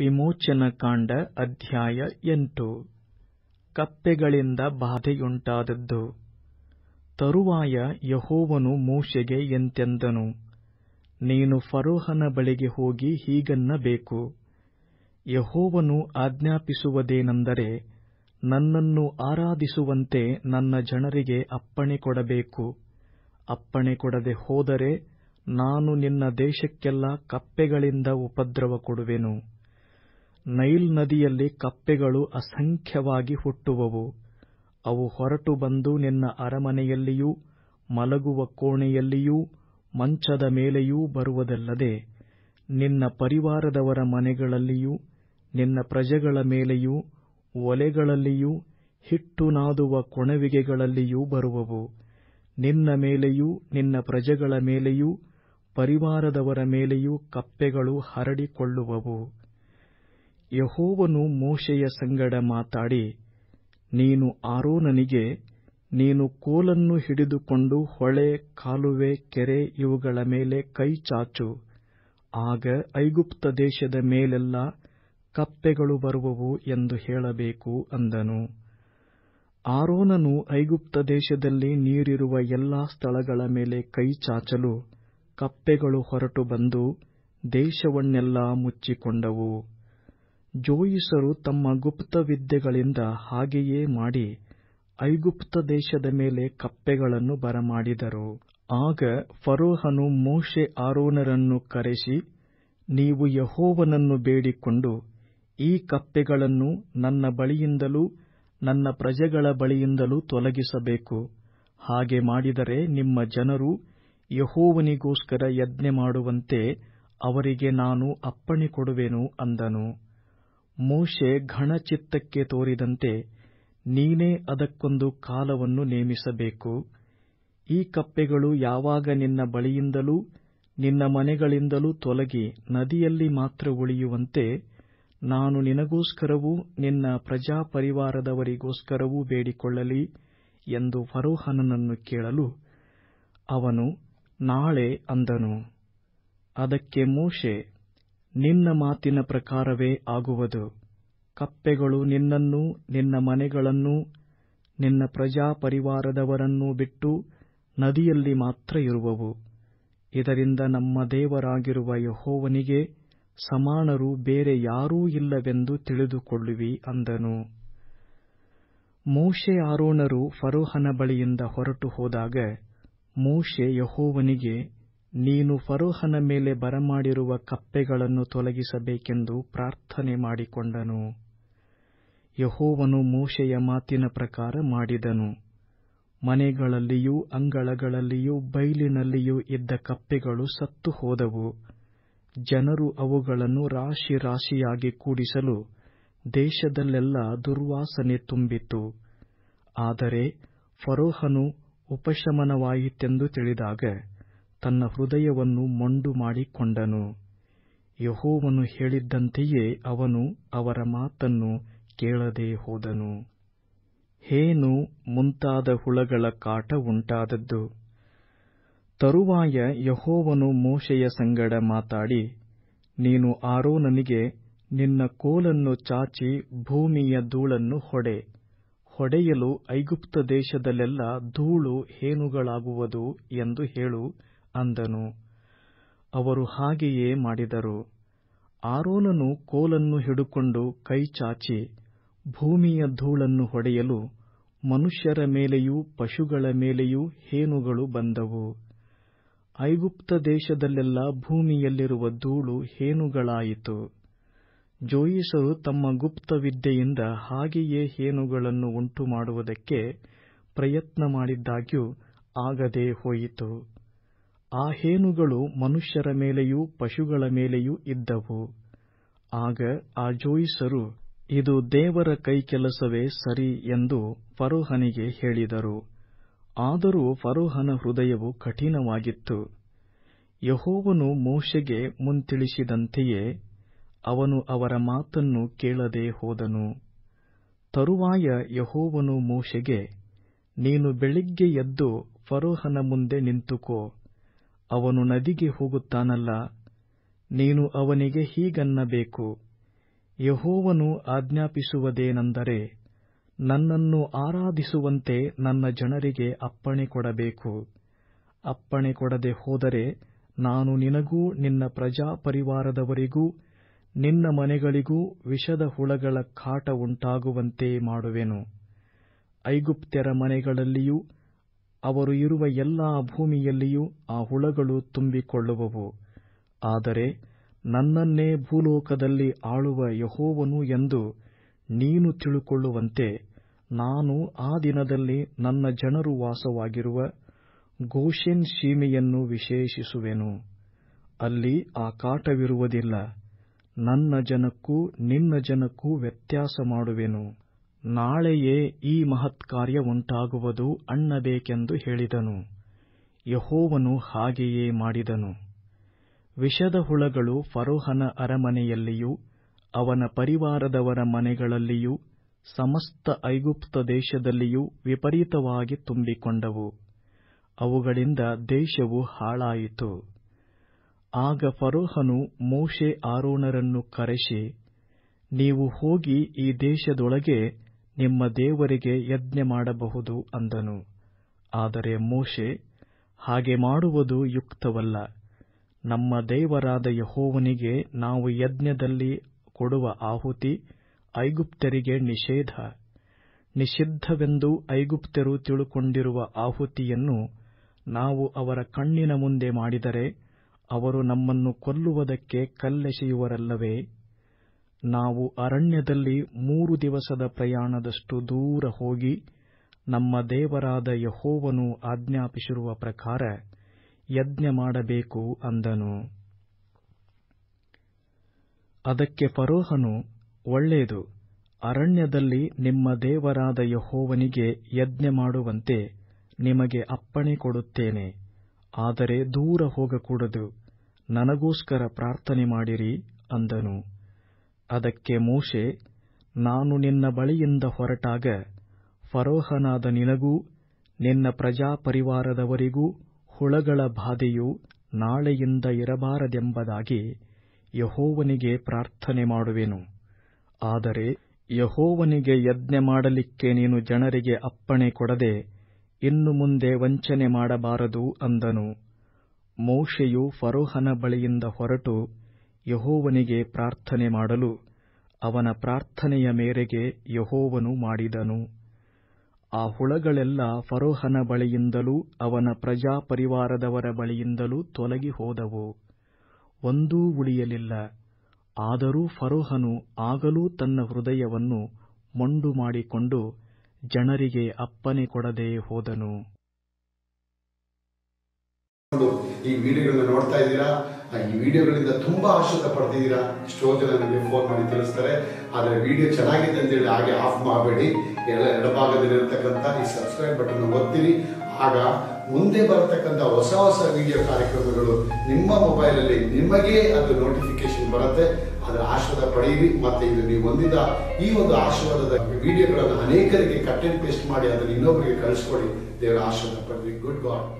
ವಿಮೋಚನಕಾಂಡ ಅಧ್ಯಾಯ ಎಂಟು ಕಪ್ಪೆಗಳಿಂದ ಬಾಧೆಯುಂಟಾದದ್ದು ತರುವಾಯ ಯಹೋವನು ಮೋಶೆಗೆ ಎಂತೆಂದನು ನೀನು ಫರೋಹನ ಬಳಿಗೆ ಹೋಗಿ ಹೀಗನ್ನಬೇಕು ಯಹೋವನು ಆಜ್ಞಾಪಿಸುವುದೇನೆಂದರೆ ನನ್ನನ್ನು ಆರಾಧಿಸುವಂತೆ ನನ್ನ ಜನರಿಗೆ ಅಪ್ಪಣೆ ಕೊಡಬೇಕು ಅಪ್ಪಣೆ ಕೊಡದೆ ಹೋದರೆ ನಾನು ನಿನ್ನ ದೇಶಕ್ಕೆಲ್ಲ ಕಪ್ಪೆಗಳಿಂದ ಉಪದ್ರವ ಕೊಡುವೆನು ನೈಲ್ ನದಿಯಲ್ಲಿ ಕಪ್ಪೆಗಳು ಅಸಂಖ್ಯವಾಗಿ ಹುಟ್ಟುವವು ಅವು ಹೊರಟು ಬಂದು ನಿನ್ನ ಅರಮನೆಯಲ್ಲಿಯೂ ಮಲಗುವ ಕೋಣೆಯಲ್ಲಿಯೂ ಮಂಚದ ಮೇಲೆಯೂ ಬರುವುದಲ್ಲದೆ ನಿನ್ನ ಪರಿವಾರದವರ ಮನೆಗಳಲ್ಲಿಯೂ ನಿನ್ನ ಪ್ರಜೆಗಳ ಮೇಲೆಯೂ ಒಲೆಗಳಲ್ಲಿಯೂ ಹಿಟ್ಟು ನಾದುವ ಕೊಣವಿಗೆಗಳಲ್ಲಿಯೂ ಬರುವವು ನಿನ್ನ ಮೇಲೆಯೂ ನಿನ್ನ ಪ್ರಜೆಗಳ ಮೇಲೆಯೂ ಪರಿವಾರದವರ ಮೇಲೆಯೂ ಕಪ್ಪೆಗಳು ಹರಡಿಕೊಳ್ಳುವವು ಯಹೋವನು ಮೋಶೆಯ ಸಂಗಡ ಮಾತಾಡಿ ನೀನು ಆರೋನನಿಗೆ ನೀನು ಕೋಲನ್ನು ಹಿಡಿದುಕೊಂಡು ಹೊಳೆ ಕಾಲುವೆ ಕೆರೆ ಇವುಗಳ ಮೇಲೆ ಕೈ ಚಾಚು ಆಗ ಐಗುಪ್ತ ದೇಶದ ಮೇಲೆಲ್ಲ ಕಪ್ಪೆಗಳು ಬರುವವು ಎಂದು ಹೇಳಬೇಕು ಅಂದನು ಆರೋನನು ಐಗುಪ್ತ ದೇಶದಲ್ಲಿ ನೀರಿರುವ ಎಲ್ಲಾ ಸ್ಥಳಗಳ ಮೇಲೆ ಕೈ ಚಾಚಲು ಕಪ್ಪೆಗಳು ಹೊರಟು ಬಂದು ದೇಶವನ್ನೆಲ್ಲಾ ಮುಚ್ಚಿಕೊಂಡವು ಜೋಯಿಸರು ತಮ್ಮ ಗುಪ್ತ ವಿದ್ಯೆಗಳಿಂದ ಹಾಗೆಯೇ ಮಾಡಿ ಐಗುಪ್ತ ದೇಶದ ಮೇಲೆ ಕಪ್ಪೆಗಳನ್ನು ಬರಮಾಡಿದರು. ಆಗ ಫರೋಹನು ಮೋಶೆ ಆರೋನರನ್ನು ಕರೆಸಿ, ನೀವು ಯಹೋವನನ್ನು ಬೇಡಿಕೊಂಡು, ಈ ಕಪ್ಪೆಗಳನ್ನು ನನ್ನ ಬಳಿಯಿಂದಲೂ ನನ್ನ ಪ್ರಜೆಗಳ ಬಳಿಯಿಂದಲೂ ತೊಲಗಿಸಬೇಕು, ಹಾಗೆ ಮಾಡಿದರೆ ನಿಮ್ಮ ಜನರು ಯಹೋವನಿಗೋಸ್ಕರ ಯಜ್ಞೆ ಮಾಡುವಂತೆ ಅವರಿಗೆ ನಾನು ಅಪ್ಪಣೆ ಕೊಡುವೆನು ಅಂದನು. ಮೋಷೆ ಘನಚಿತ್ತಕ್ಕೆ ತೋರಿದಂತೆ ನೀನೇ ಅದಕ್ಕೊಂದು ಕಾಲವನ್ನು ನೇಮಿಸಬೇಕು ಈ ಕಪ್ಪೆಗಳು ಯಾವಾಗ ನಿನ್ನ ಬಳಿಯಿಂದಲೂ ನಿನ್ನ ಮನೆಗಳಿಂದಲೂ ತೊಲಗಿ ನದಿಯಲ್ಲಿ ಮಾತ್ರ ಉಳಿಯುವಂತೆ ನಾನು ನಿನಗೋಸ್ಕರವೂ ನಿನ್ನ ಪ್ರಜಾಪರಿವಾರದವರಿಗೋಸ್ಕರವೂ ಬೇಡಿಕೊಳ್ಳಲಿ ಎಂದು ಫರೋಹನನನ್ನು ಕೇಳಲು ಅವನು ನಾಳೆ ಅಂದನು ಅದಕ್ಕೆ ಮೋಶೆ ನಿನ್ನ ಮಾತಿನ ಪ್ರಕಾರವೇ ಆಗುವುದು. ಕಪ್ಪೆಗಳು ನಿನ್ನನ್ನು ನಿನ್ನ ಮನೆಗಳನ್ನೂ ನಿನ್ನ ಪ್ರಜಾಪರಿವಾರದವರನ್ನೂ ಬಿಟ್ಟು ನದಿಯಲ್ಲಿ ಮಾತ್ರ ಇರುವವು. ಇದರಿಂದ ನಮ್ಮ ದೇವರಾಗಿರುವ ಯಹೋವನಿಗೆ ಸಮಾನರು ಬೇರೆ ಯಾರೂ ಇಲ್ಲವೆಂದು ತಿಳಿದುಕೊಳ್ಳುವಿ ಅಂದನು. ಮೋಶೆ ಆರೋಣರು ಫರೋಹನ ಬಳಿಯಿಂದ ಹೊರಟು ಹೋದಾಗ ಮೋಶೆ ಯಹೋವನಿಗೆ ನೀನು ಫರೋಹನ ಮೇಲೆ ಬರಮಾಡಿರುವ ಕಪ್ಪೆಗಳನ್ನು ತೊಲಗಿಸಬೇಕೆಂದು ಪ್ರಾರ್ಥನೆ ಮಾಡಿಕೊಂಡನು. ಯಹೋವನು ಮೋಶೆಯ ಮಾತಿನ ಪ್ರಕಾರ ಮಾಡಿದನು. ಮನೆಗಳಲ್ಲಿಯೂ ಅಂಗಳಗಳಲ್ಲಿಯೂ ಬೈಲಿನಲ್ಲಿಯೂ ಇದ್ದ ಕಪ್ಪೆಗಳು ಸತ್ತು ಹೋದವು. ಜನರು ಅವುಗಳನ್ನು ರಾಶಿ ರಾಶಿಯಾಗಿ ಕೂಡಿಸಲು ದೇಶದಲ್ಲೆಲ್ಲ ದುರ್ವಾಸನೆ ತುಂಬಿತು. ಆದರೆ ಫರೋಹನು ಉಪಶಮನವಾಯಿತೆಂದು ತಿಳಿದಾಗ ತನ್ನ ಹೃದಯವನ್ನು ಮೊಂಡು ಮಾಡಿಕೊಂಡನು ಯಹೋವನು ಹೇಳಿದ್ದಂತೆಯೇ ಅವನು ಅವರ ಮಾತನ್ನು ಕೇಳದೆ ಹೋದನು ಹೇನು ಮುಂತಾದ ಹುಳಗಳ ಕಾಟ ಉಂಟಾದದ್ದು ತರುವಾಯ ಯಹೋವನು ಮೋಶೆಯ ಸಂಗಡ ಮಾತಾಡಿ ನೀನು ಆರೋ ಆರೋನನಿಗೆ ನಿನ್ನ ಕೋಲನ್ನು ಚಾಚಿ ಭೂಮಿಯ ಧೂಳನ್ನು ಹೊಡೆ ಹೊಡೆಯಲು ಐಗುಪ್ತ ದೇಶದಲ್ಲೆಲ್ಲ ಧೂಳು ಹೇನುಗಳಾಗುವುದು ಎಂದು ಹೇಳು ಅಂದನು ಅವರು ಹಾಗೆಯೇ ಮಾಡಿದರು ಆರೋನನು ಕೋಲನ್ನು ಹಿಡುಕೊಂಡು ಕೈಚಾಚಿ ಭೂಮಿಯ ಧೂಳನ್ನು ಹೊಡೆಯಲು ಮನುಷ್ಯರ ಮೇಲೆಯೂ ಪಶುಗಳ ಮೇಲೆಯೂ ಹೇನುಗಳು ಬಂದವು ಐಗುಪ್ತ ದೇಶದಲ್ಲೆಲ್ಲ ಭೂಮಿಯಲ್ಲಿರುವ ಧೂಳು ಹೇನುಗಳಾಯಿತು ಜೋಯಿಸರು ತಮ್ಮ ಗುಪ್ತ ವಿದ್ಯೆಯಿಂದ ಹಾಗೆಯೇ ಹೇನುಗಳನ್ನು ಮಾಡುವುದಕ್ಕೆ ಪ್ರಯತ್ನ ಮಾಡಿದ್ದಾಗ್ಯೂ ಆಗದೆ ಹೋಯಿತು ಆ ಹೇನುಗಳು ಮನುಷ್ಯರ ಮೇಲೆಯೂ ಪಶುಗಳ ಮೇಲೆಯೂ ಇದ್ದವು. ಆಗ ಆ ಜೋಯಿಸರು, ಇದು ದೇವರ ಕೈಕೆಲಸವೇ ಸರಿ ಎಂದು ಫರೋಹನಿಗೆ ಹೇಳಿದರು. ಆದರೂ ಫರೋಹನ ಹೃದಯವು ಕಠಿಣವಾಗಿತ್ತು. ಯಹೋವನು ಮೋಶೆಗೆ ಮುಂತಿಳಿಸಿದಂತೆಯೇ ಅವನು ಅವರ ಮಾತನ್ನು ಕೇಳದೆ ಹೋದನು. ತರುವಾಯ ಯಹೋವನು ಮೋಶೆಗೆ, ನೀನು ಬೆಳಿಗ್ಗೆ ಎದ್ದು ಫರೋಹನ ಮುಂದೆ ನಿಂತುಕೋ, ಅವನು ನದಿಗೆ ಹೋಗುತ್ತಾನಲ್ಲ ನೀನು ಅವನಿಗೆ ಹೀಗನ್ನಬೇಕು ಯಹೋವನು ಆಜ್ಞಾಪಿಸುವುದೇನೆಂದರೆ ನನ್ನನ್ನು ಆರಾಧಿಸುವಂತೆ ನನ್ನ ಜನರಿಗೆ ಅಪ್ಪಣೆ ಕೊಡಬೇಕು ಅಪ್ಪಣೆ ಕೊಡದೆ ಹೋದರೆ ನಾನು ನಿನಗೂ ನಿನ್ನ ಪ್ರಜಾಪರಿವಾರದವರಿಗೂ ನಿನ್ನ ಮನೆಗಳಿಗೂ ವಿಷದ ಹುಳಗಳ ಕಾಟ ಉಂಟಾಗುವಂತೆ ಮಾಡುವೆನು ಐಗುಪ್ತ್ಯರ ಮನೆಗಳಲ್ಲಿಯೂ ಅವರು ಇರುವ ಎಲ್ಲಾ ಭೂಮಿಯಲ್ಲಿಯೂ ಆ ಹುಳಗಳು ತುಂಬಿಕೊಳ್ಳುವವು ಆದರೆ ನನ್ನನ್ನೇ ಭೂಲೋಕದಲ್ಲಿ ಆಳುವ ಯಹೋವನು ಎಂದು ನೀನು ತಿಳುಕೊಳ್ಳುವಂತೆ ನಾನು ಆ ದಿನದಲ್ಲಿ ನನ್ನ ಜನರು ವಾಸವಾಗಿರುವ ಗೋಷೆನ್ ಸೀಮೆಯನ್ನು ವಿಶೇಷಿಸುವೆನು ಅಲ್ಲಿ ಆ ಕಾಟವಿರುವುದಿಲ್ಲ ನನ್ನ ಜನಕ್ಕೂ ನಿನ್ನ ಜನಕ್ಕೂ ವ್ಯತ್ಯಾಸ ಮಾಡುವೆನು ನಾಳೆಯೇ ಈ ಮಹತ್ಕಾರ್ಯ ಉಂಟಾಗುವುದು ಅಣ್ಣಬೇಕೆಂದು ಹೇಳಿದನು ಯಹೋವನು ಹಾಗೆಯೇ ಮಾಡಿದನು ವಿಷದ ಹುಳಗಳು ಫರೋಹನ ಅರಮನೆಯಲ್ಲಿಯೂ ಅವನ ಪರಿವಾರದವರ ಮನೆಗಳಲ್ಲಿಯೂ ಸಮಸ್ತ ಐಗುಪ್ತ ದೇಶದಲ್ಲಿಯೂ ವಿಪರೀತವಾಗಿ ತುಂಬಿಕೊಂಡವು ಅವುಗಳಿಂದ ದೇಶವು ಹಾಳಾಯಿತು ಆಗ ಫರೋಹನು ಮೋಶೆ ಆರೋಣರನ್ನು ಕರೆಸಿ ನೀವು ಹೋಗಿ ಈ ದೇಶದೊಳಗೆ ನಿಮ್ಮ ದೇವರಿಗೆ ಯಜ್ಞ ಮಾಡಬಹುದು ಅಂದನು ಆದರೆ ಮೋಶೆ ಹಾಗೆ ಮಾಡುವುದು ಯುಕ್ತವಲ್ಲ ನಮ್ಮ ದೇವರಾದ ಯಹೋವನಿಗೆ ನಾವು ಯಜ್ಞದಲ್ಲಿ ಕೊಡುವ ಆಹುತಿ ಐಗುಪ್ತರಿಗೆ ನಿಷೇಧ ನಿಷಿದ್ಧವೆಂದು ಐಗುಪ್ತರು ತಿಳುಕೊಂಡಿರುವ ಆಹುತಿಯನ್ನು ನಾವು ಅವರ ಕಣ್ಣಿನ ಮುಂದೆ ಮಾಡಿದರೆ ಅವರು ನಮ್ಮನ್ನು ಕೊಲ್ಲುವುದಕ್ಕೆ ಕಲ್ಲೆಸೆಯುವರಲ್ಲವೇ ನಾವು ಅರಣ್ಯದಲ್ಲಿ ಮೂರು ದಿವಸದ ಪ್ರಯಾಣದಷ್ಟು ದೂರ ಹೋಗಿ ನಮ್ಮ ದೇವರಾದ ಯಹೋವನು ಆಜ್ಞಾಪಿಸಿರುವ ಪ್ರಕಾರ ಯಜ್ಞ ಮಾಡಬೇಕು ಅಂದನು. ಅದಕ್ಕೆ ಫರೋಹನು, ಒಳ್ಳೆಯದು, ಅರಣ್ಯದಲ್ಲಿ ನಿಮ್ಮ ದೇವರಾದ ಯಹೋವನಿಗೆ ಯಜ್ಞ ಮಾಡುವಂತೆ ನಿಮಗೆ ಅಪ್ಪಣೆ ಕೊಡುತ್ತೇನೆ, ಆದರೆ ದೂರ ಹೋಗಕೂಡದು, ನನಗೋಸ್ಕರ ಪ್ರಾರ್ಥನೆ ಮಾಡಿರಿ ಅಂದನು. ಅದಕ್ಕೆ ಮೋಶೆ, ನಾನು ನಿನ್ನ ಬಳಿಯಿಂದ ಹೊರಟಾಗ ಫರೋಹನಾದ ನಿನಗೂ ನಿನ್ನ ಪ್ರಜಾಪರಿವಾರದವರಿಗೂ ಹುಳಗಳ ಬಾಧೆಯು ನಾಳೆಯಿಂದ ಇರಬಾರದೆಂಬುದಾಗಿ ಯಹೋವನಿಗೆ ಪ್ರಾರ್ಥನೆ ಮಾಡುವೆನು. ಆದರೆ ಯಹೋವನಿಗೆ ಯಜ್ಞ ಮಾಡಲಿಕ್ಕೆ ನೀನು ಜನರಿಗೆ ಅಪ್ಪಣೆ ಕೊಡದೆ ಇನ್ನು ಮುಂದೆ ವಂಚನೆ ಮಾಡಬಾರದು ಅಂದನು. ಮೋಶೆಯು ಫರೋಹನ ಬಳಿಯಿಂದ ಹೊರಟು ಯಹೋವನಿಗೆ ಪ್ರಾರ್ಥನೆ ಮಾಡಲು ಅವನ ಪ್ರಾರ್ಥನೆಯ ಮೇರೆಗೆ ಯಹೋವನು ಮಾಡಿದನು ಆ ಹುಳಗಳೆಲ್ಲ ಫರೋಹನ ಬಳಿಯಿಂದಲೂ ಅವನ ಪ್ರಜಾಪರಿವಾರದವರ ಬಳಿಯಿಂದಲೂ ತೊಲಗಿ ಹೋದವು ಒಂದೂ ಉಳಿಯಲಿಲ್ಲ ಆದರೂ ಫರೋಹನು ಆಗಲೂ ತನ್ನ ಹೃದಯವನ್ನು ಮೊಂಡು ಮಾಡಿಕೊಂಡು ಜನರಿಗೆ ಅಪ್ಪನೆ ಕೊಡದೆ ಹೋದನು ಈ ಮೀನುಗಳನ್ನು ನೋಡ್ತಾ ಇದ್ದೀರಾ ಈ ವಿಡಿಯೋಗಳಿಂದ ತುಂಬಾ ಆಶ್ರಯ ಪಡ್ತಿದ್ದೀರಾ ಎಷ್ಟೋ ಜನ ಫೋನ್ ಮಾಡಿ ತಿಳಿಸ್ತಾರೆ ಆದರೆ ವಿಡಿಯೋ ಚೆನ್ನಾಗಿದೆ ಅಂತೇಳಿ ಹಾಗೆ ಆಫ್ ಮಾಡಬೇಡಿ ಎಲ್ಲ ಎಡಭಾಗದಲ್ಲಿರತಕ್ಕಂಥ ಈ ಸಬ್ಸ್ಕ್ರೈಬ್ ಬಟನ್ ಒತ್ತಿರಿ ಆಗ ಮುಂದೆ ಬರತಕ್ಕಂಥ ಹೊಸ ಹೊಸ ವಿಡಿಯೋ ಕಾರ್ಯಕ್ರಮಗಳು ನಿಮ್ಮ ಮೊಬೈಲಲ್ಲಿ ನಿಮಗೆ ಅದು ನೋಟಿಫಿಕೇಶನ್ ಬರುತ್ತೆ ಅದರ ಆಶೀರ್ವಾದ ಪಡೆಯಿರಿ ಮತ್ತೆ ಇದು ನೀವು ಹೊಂದಿದ ಈ ಒಂದು ಆಶೀರ್ವಾದದ ವಿಡಿಯೋಗಳನ್ನು ಅನೇಕರಿಗೆ ಕಟ್ ಅಂಡ್ ಪೇಸ್ಟ್ ಮಾಡಿ ಅದನ್ನು ಇನ್ನೊಬ್ಬರಿಗೆ ಕಳಿಸ್ಕೊಡಿ ದೇವರ ಆಶೀರ್ವಾದ ಪಡೆಯಿರಿ ಗುಡ್ ಬಾಯ್